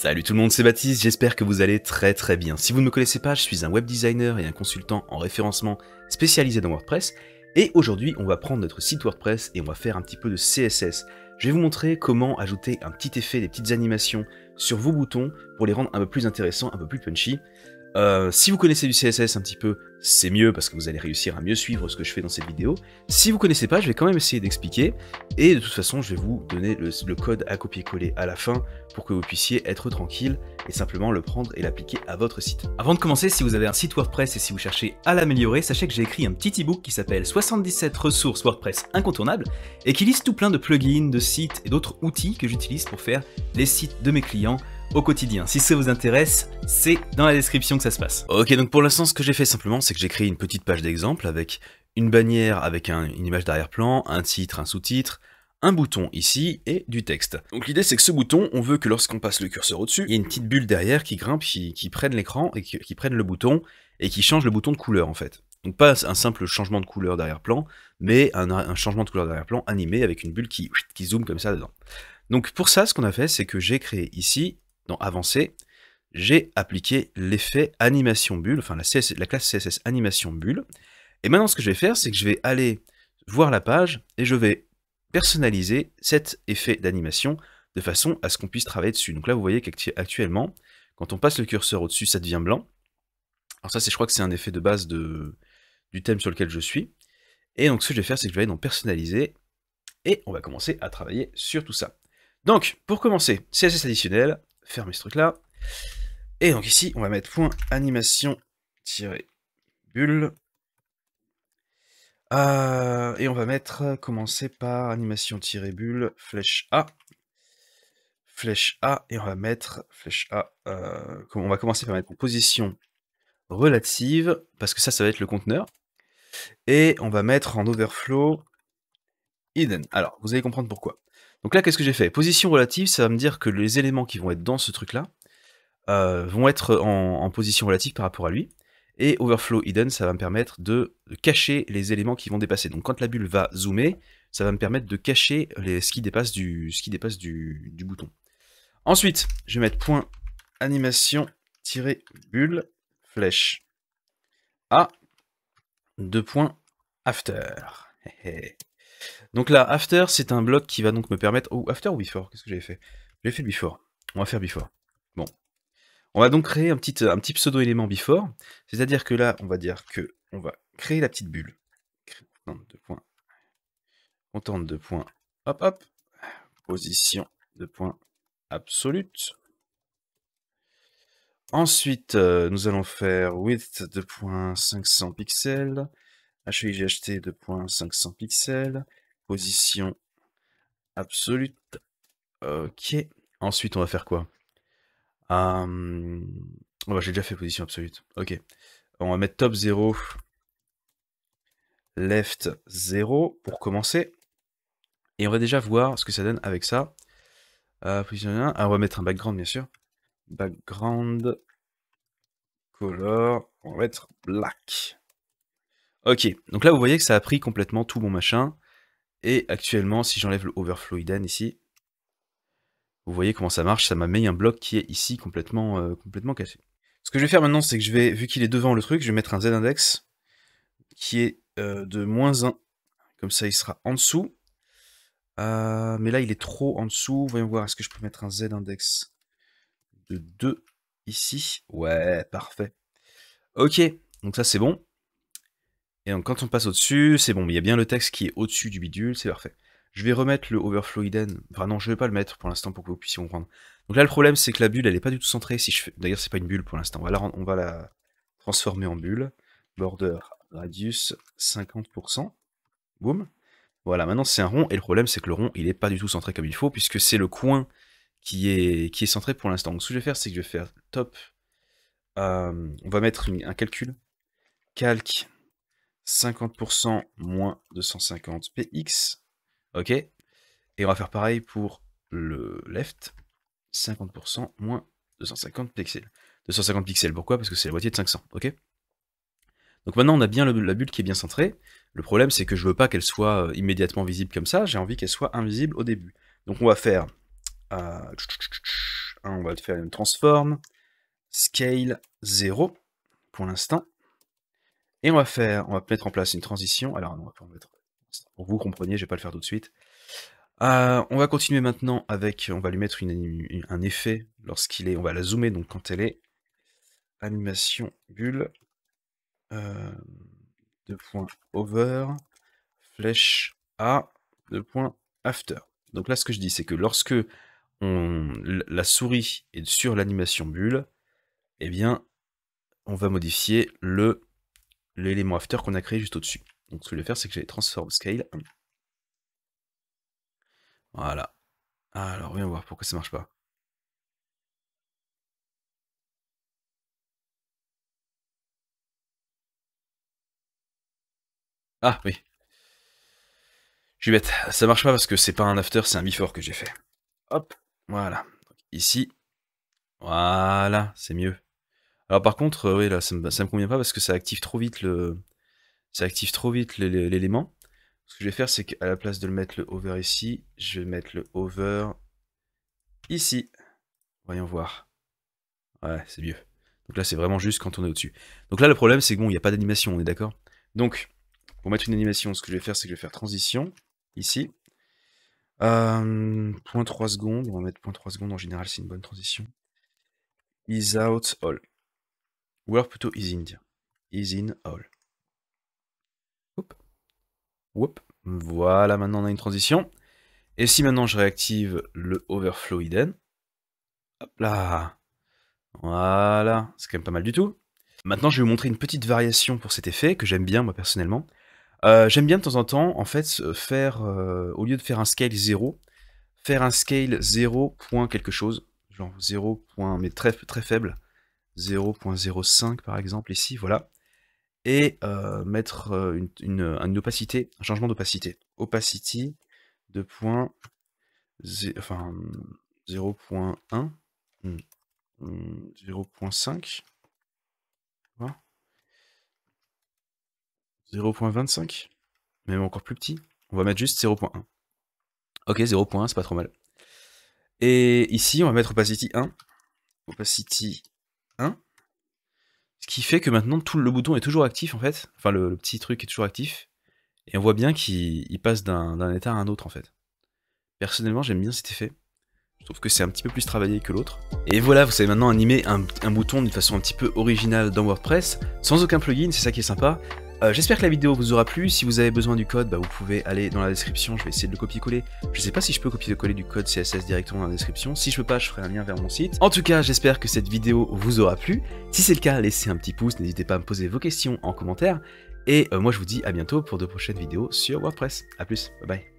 Salut tout le monde, c'est Baptiste, j'espère que vous allez très très bien. Si vous ne me connaissez pas, je suis un web designer et un consultant en référencement spécialisé dans WordPress. Et aujourd'hui, on va prendre notre site WordPress et on va faire un petit peu de CSS. Je vais vous montrer comment ajouter un petit effet, des petites animations sur vos boutons pour les rendre un peu plus intéressants, un peu plus punchy. Euh, si vous connaissez du CSS un petit peu, c'est mieux parce que vous allez réussir à mieux suivre ce que je fais dans cette vidéo. Si vous connaissez pas, je vais quand même essayer d'expliquer. Et de toute façon, je vais vous donner le, code à copier-coller à la fin pour que vous puissiez être tranquille et simplement le prendre et l'appliquer à votre site. Avant de commencer, si vous avez un site WordPress et si vous cherchez à l'améliorer, sachez que j'ai écrit un petit e-book qui s'appelle 77 ressources WordPress incontournables et qui liste tout plein de plugins, de sites et d'autres outils que j'utilise pour faire les sites de mes clients au quotidien. Si ça vous intéresse, c'est dans la description que ça se passe. Ok, donc pour l'instant, ce que j'ai fait simplement, c'est que j'ai créé une petite page d'exemple avec une bannière avec une image d'arrière-plan, un titre, un sous-titre, un bouton ici et du texte. Donc l'idée c'est que ce bouton, on veut que lorsqu'on passe le curseur au-dessus, il y a une petite bulle derrière qui grimpe, qui, prenne l'écran et qui, prenne le bouton et qui change le bouton de couleur en fait. Donc pas un simple changement de couleur d'arrière-plan, mais un, changement de couleur d'arrière-plan animé avec une bulle qui, qui zoome comme ça dedans. Donc pour ça, ce qu'on a fait, c'est que j'ai créé ici dans Avancé, j'ai appliqué l'effet animation bulle, enfin la, la, classe CSS animation bulle. Et maintenant, ce que je vais faire, c'est que je vais aller voir la page et je vais personnaliser cet effet d'animation de façon à ce qu'on puisse travailler dessus. Donc là, vous voyez qu'actuellement, quand on passe le curseur au-dessus, ça devient blanc. Alors ça, je crois que c'est un effet de base de, du thème sur lequel je suis. Et donc, ce que je vais faire, c'est que je vais aller dans personnaliser et on va commencer à travailler sur tout ça. Donc, pour commencer, CSS additionnel, fermer ce truc-là. Et donc ici, on va mettre point animation-bulle. Euh, et on va mettre, commencer par animation-bulle, flèche A. Flèche A, et on va mettre, flèche A, euh, on va commencer par mettre position relative, parce que ça, ça va être le conteneur. Et on va mettre en overflow hidden. Alors, vous allez comprendre pourquoi. Donc là, qu'est-ce que j'ai fait Position relative, ça va me dire que les éléments qui vont être dans ce truc-là euh, vont être en, position relative par rapport à lui. Et overflow hidden, ça va me permettre de cacher les éléments qui vont dépasser. Donc quand la bulle va zoomer, ça va me permettre de cacher ce qui dépasse, du, bouton. Ensuite, je vais mettre point animation-bulle flèche. A, deux points, after. Donc là, after, c'est un bloc qui va donc me permettre... Oh, after ou before Qu'est-ce que j'avais fait J'ai fait before. On va faire before. Bon. On va donc créer un petit, pseudo-élément before. C'est-à-dire que là, on va dire que on va créer la petite bulle. Contente de point. de points. Hop, hop. Position de point absolute. Ensuite, euh, nous allons faire width de point 500 pixels points 2.500 pixels, position absolue. Ok. Ensuite, on va faire quoi J'ai déjà fait position absolue. Ok. On va mettre top 0, left 0 pour commencer. Et on va déjà voir ce que ça donne avec ça. Euh, position ah, on va mettre un background, bien sûr. Background color, on va mettre black. Ok, donc là vous voyez que ça a pris complètement tout mon machin. Et actuellement, si j'enlève le overflow hidden ici, vous voyez comment ça marche, ça m'a mis un bloc qui est ici complètement, euh, complètement cassé. Ce que je vais faire maintenant, c'est que je vais, vu qu'il est devant le truc, je vais mettre un z-index qui est euh, de moins 1. Comme ça, il sera en dessous. Euh, mais là, il est trop en dessous. Voyons voir, est-ce que je peux mettre un z-index de 2 ici Ouais, parfait. Ok, donc ça c'est bon. Et donc quand on passe au-dessus, c'est bon, il y a bien le texte qui est au-dessus du bidule, c'est parfait. Je vais remettre le overflow hidden. Enfin non, je vais pas le mettre pour l'instant pour que vous puissiez comprendre. Donc là le problème c'est que la bulle elle est pas du tout centrée. Si je fais... D'ailleurs c'est pas une bulle pour l'instant. On, va la... on va la transformer en bulle. Border radius 50%. Boum. Voilà, maintenant c'est un rond, et le problème c'est que le rond, il n'est pas du tout centré comme il faut, puisque c'est le coin qui est, qui est centré pour l'instant. Donc ce que je vais faire, c'est que je vais faire top. Euh, on va mettre un calcul. Calque 50% moins 250 px. OK Et on va faire pareil pour le left. 50% moins 250 pixels. 250 pixels, pourquoi Parce que c'est la moitié de 500, ok Donc maintenant, on a bien la bulle qui est bien centrée. Le problème, c'est que je ne veux pas qu'elle soit euh, immédiatement visible comme ça. J'ai envie qu'elle soit invisible au début. Donc on va faire... Euh, on va faire une transform, scale 0 pour l'instant. Et on va faire, on va mettre en place une transition. Alors, on va pas pour vous compreniez, je vais pas le faire tout de suite. Euh, on va continuer maintenant avec, on va lui mettre un effet lorsqu'il est, on va la zoomer donc quand elle est animation bulle euh, deux points over flèche A deux points after. Donc là, ce que je dis, c'est que lorsque la souris est sur l'animation bulle, eh bien, on va modifier le l'élément after qu'on a créé juste au-dessus. Donc ce que je vais faire, c'est que j'ai transform scale. Voilà. Alors, viens voir pourquoi ça marche pas. Ah oui. Je suis bête. Ça marche pas parce que c'est pas un after, c'est un before que j'ai fait. Hop. Voilà. ici. Voilà, c'est mieux. Alors par contre, euh, oui, là, ça me, me convient pas parce que ça active trop vite le, ça active trop vite l'élément. Ce que je vais faire, c'est qu'à la place de le mettre le over ici, je vais mettre le over ici. Voyons voir. Ouais, c'est mieux. Donc là, c'est vraiment juste quand on est au-dessus. Donc là, le problème, c'est que bon, il n'y a pas d'animation, on est d'accord Donc, pour mettre une animation, ce que je vais faire, c'est que je vais faire transition, ici. Euh, point secondes, on va mettre point secondes, en général, c'est une bonne transition. Is out all. Ou alors plutôt is India. Is in all. Oup. Oup. Voilà, maintenant on a une transition. Et si maintenant je réactive le overflow hidden, hop là, voilà, c'est quand même pas mal du tout. Maintenant, je vais vous montrer une petite variation pour cet effet que j'aime bien moi personnellement. Euh, j'aime bien de temps en temps, en fait, faire, euh, au lieu de faire un scale 0, faire un scale 0. Point quelque chose, genre 0. mais très, très faible, 0.05 par exemple ici, voilà, et euh, mettre euh, une, opacité, un changement d'opacité. Opacity de point enfin, 0.1, 0.5, 0.25, même encore plus petit. On va mettre juste 0.1. Ok, 0.1, c'est pas trop mal. Et ici, on va mettre opacity 1. Opacity ce qui fait que maintenant, tout le bouton est toujours actif, en fait. Enfin, le, petit truc est toujours actif. Et on voit bien qu'il passe d'un état à un autre, en fait. Personnellement, j'aime bien cet effet. Je trouve que c'est un petit peu plus travaillé que l'autre. Et voilà, vous savez maintenant animer un, un bouton d'une façon un petit peu originale dans WordPress, sans aucun plugin, c'est ça qui est sympa. Euh, j'espère que la vidéo vous aura plu. Si vous avez besoin du code, bah, vous pouvez aller dans la description. Je vais essayer de le copier-coller. Je ne sais pas si je peux copier-coller du code CSS directement dans la description. Si je peux pas, je ferai un lien vers mon site. En tout cas, j'espère que cette vidéo vous aura plu. Si c'est le cas, laissez un petit pouce. N'hésitez pas à me poser vos questions en commentaire. Et euh, moi, je vous dis à bientôt pour de prochaines vidéos sur WordPress. A plus. Bye bye.